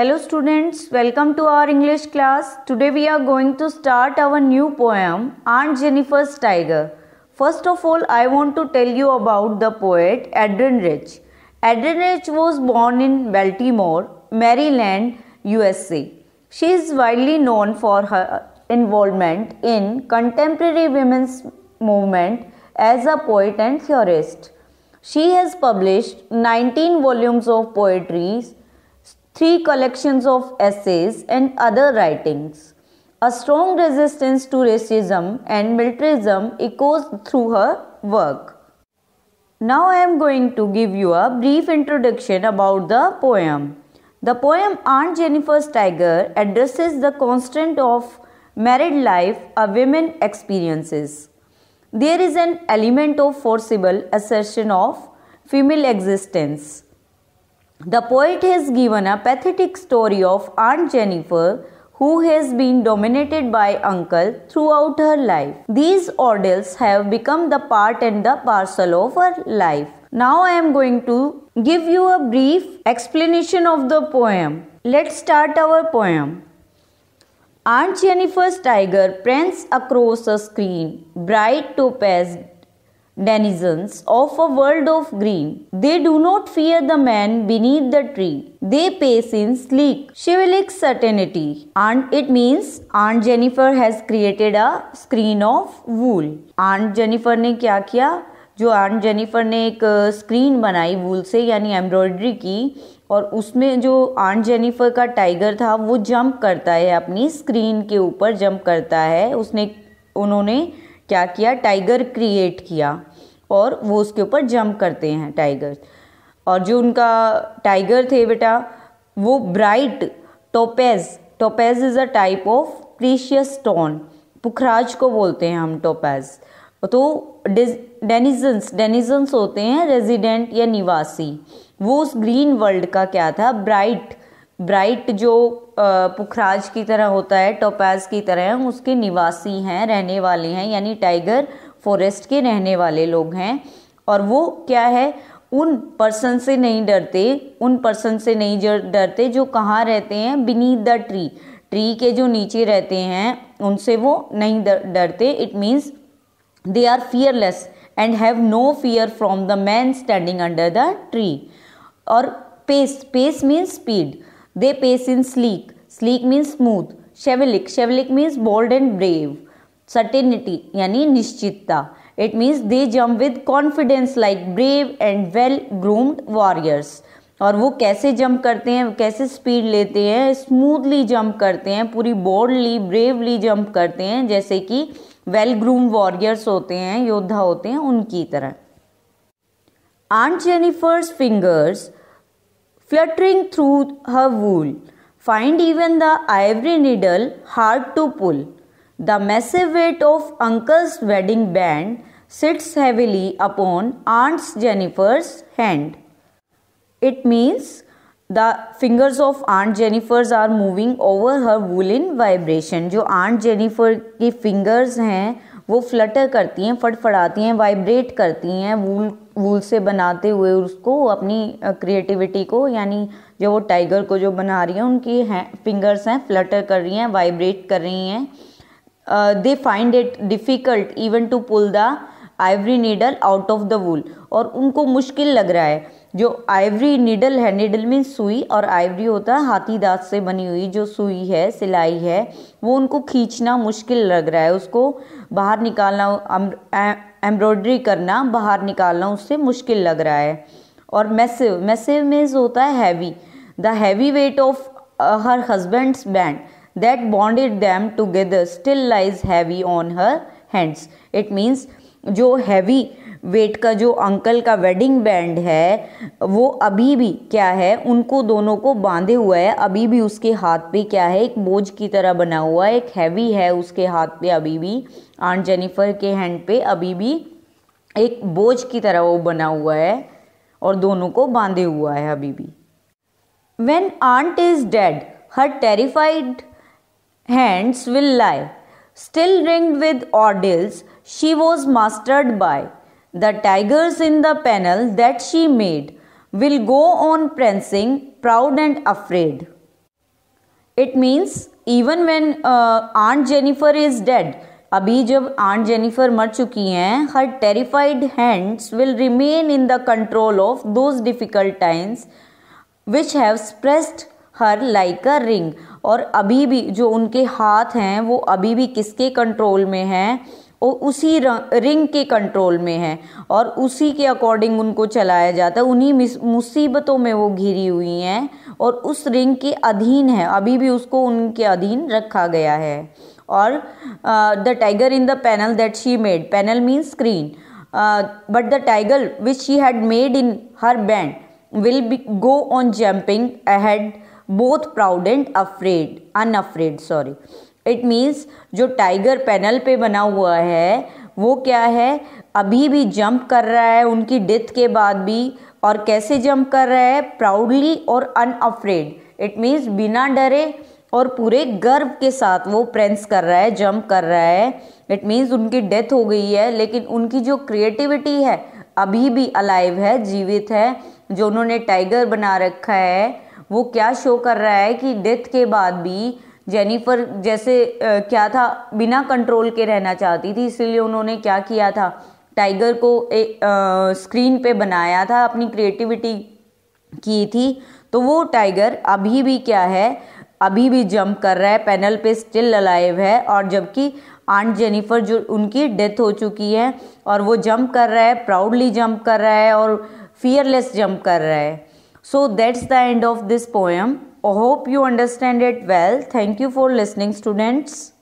Hello students, welcome to our English class. Today we are going to start our new poem, Aunt Jennifer's Tiger. First of all, I want to tell you about the poet Adrian Rich was born in Baltimore, Maryland, USA. She is widely known for her involvement in contemporary women's movement as a poet and theorist. She has published 19 volumes of poetries three collections of essays and other writings. A strong resistance to racism and militarism echoes through her work. Now I am going to give you a brief introduction about the poem. The poem Aunt Jennifer's Tiger addresses the constant of married life a woman experiences. There is an element of forcible assertion of female existence. The poet has given a pathetic story of Aunt Jennifer who has been dominated by uncle throughout her life. These ordeals have become the part and the parcel of her life. Now I am going to give you a brief explanation of the poem. Let's start our poem. Aunt Jennifer's tiger prances across a screen, bright topaz denizens of a world of green. They do not fear the man beneath the tree. They pace in sleek, chivalric certainty. And it means Aunt Jennifer has created a screen of wool. Aunt Jennifer ne kya kiya जो aunt Jennifer ने एक screen बनाई वूल से यानी embroidery की और उसमें जो आंट जेनिफर का टाइगर था वो जंप करता है अपनी स्क्रीन के ऊपर जंप करता है उसने उन्होंने क्या किया टाइगर क्रिएट किया और वो उसके ऊपर जंप करते हैं टाइगर्स और जो उनका टाइगर थे बेटा वो bright topaz topaz is a type of precious stone पुखराज को बोलते हैं हम टोपेज तो डेनिजन्स डेनिजन्स होते हैं रेजिडेंट या निवासी वो उस ग्रीन वर्ल्ड का क्या था ब्राइट ब्राइट जो पुखराज की तरह होता है टोपैज की तरह उसके निवासी हैं रहने वाले हैं यानी टाइगर फॉरेस्ट के रहने वाले लोग हैं और वो क्या है उन पर्सन से नहीं डरते उन पर्सन से नहीं डरते जो कहाँ रहते हैं बीनीथ द ट्री ट्री के जो नीचे रहते हैं उनसे वो नहीं डरते it means they are fearless and have no fear from the man standing under the tree और pace pace means speed they pace in sleek sleek means smooth chivalric chivalric means bold and brave certainty यानी निश्चितता it means they jump with confidence like brave and well groomed warriors और वो कैसे jump करते हैं कैसे speed लेते हैं स्मूथली जंप करते हैं पूरी बोल्डली ब्रेवली जंप करते हैं जैसे कि वेल ग्रूम वॉरियर्स होते हैं योद्धा होते हैं उनकी तरह aunt Jennifer's fingers fluttering through her wool find even the ivory needle hard to pull the massive weight of uncle's wedding band sits heavily upon aunt's Jennifer's hand it means the fingers of aunt Jennifer's are moving over her wool in vibration जो aunt Jennifer की fingers हैं वो Flutter करती हैं फटफड़ाती हैं vibrate करती हैं वूल वूल से बनाते हुए उसको अपनी क्रिएटिविटी को यानी जो वो टाइगर को जो बना रही हैं उनकी हैं फिंगर्स हैं फ्लटर कर रही हैं वाइब्रेट कर रही हैं uh, they find it difficult even to pull the ivory needle out of the wool और उनको मुश्किल लग रहा है जो आइवरी नीडल है नीडल में सुई और आइवरी होता है हाथी दांत से बनी हुई जो सुई है सिलाई है वो उनको खींचना मुश्किल लग रहा है उसको बाहर निकालना एम्ब्रॉयडरी करना बाहर निकालना उससे मुश्किल लग रहा है और मैसिव मैसिव मीन्स होता है heavy the heavy weight of her husband's band that bonded them together still lies heavy on her hands it means जो हैवी वेट का जो अंकल का वेडिंग बैंड है वो अभी भी क्या है उनको दोनों को बांधे हुआ है अभी भी उसके हाथ पे क्या है एक बोझ की तरह बना हुआ है एक हैवी है उसके हाथ पे अभी भी आंट जेनिफर के हैंड पे अभी भी एक बोझ की तरह वो बना हुआ है और दोनों को बांधे हुआ है अभी भी when aunt is dead her terrified hands will lie. Still ringed with ordeals, she was mastered by the tigers in the panel that she made. Will go on prancing, proud and afraid. It means even when uh, Aunt Jennifer is dead, अभी जब aunt Jennifer मर चुकी हैं her terrified hands will remain in the control of those difficult times which have suppressed her like a ring और अभी भी जो उनके हाथ हैं वो अभी भी किसके कंट्रोल में हैं और उसी रिंग के कंट्रोल में है और उसी के अकॉर्डिंग उनको चलाया जाता है उन्हीं मुसीबतों में वो घिरी हुई हैं और उस रिंग के अधीन है अभी भी उसको उनके अधीन रखा गया है और the tiger in the panel that she made panel mean screen but the tiger which she had made in her band will be go on jumping ahead both proud and afraid unafraid sorry it means जो tiger panel पे बना हुआ है वो क्या है अभी भी जंप कर रहा है उनकी डेथ के बाद भी और कैसे जंप कर रहा है प्राउडली और अनअफ्रेड इट मीन्स बिना डरे और पूरे गर्व के साथ वो प्रेंस कर रहा है जंप कर रहा है इट मीन्स उनकी डेथ हो गई है लेकिन उनकी जो क्रिएटिविटी है अभी भी अलाइव है जीवित है जो उन्होंने टाइगर बना रखा है वो क्या शो कर रहा है कि डेथ के बाद भी जेनिफर जैसे आ, क्या था बिना कंट्रोल के रहना चाहती थी इसलिए उन्होंने क्या किया था टाइगर को ए, आ, स्क्रीन पे बनाया था अपनी क्रिएटिविटी की थी तो वो टाइगर अभी भी क्या है अभी भी जंप कर रहा है पैनल पे स्टिल अलाइव है और जबकि आंट जेनिफर जो उनकी डेथ हो चुकी है और वो जंप कर रहा है प्राउडली जंप कर रहा है और फियरलेस जंप कर रहा है So that's the end of this poem. I hope you understand it well. Thank you for listening students.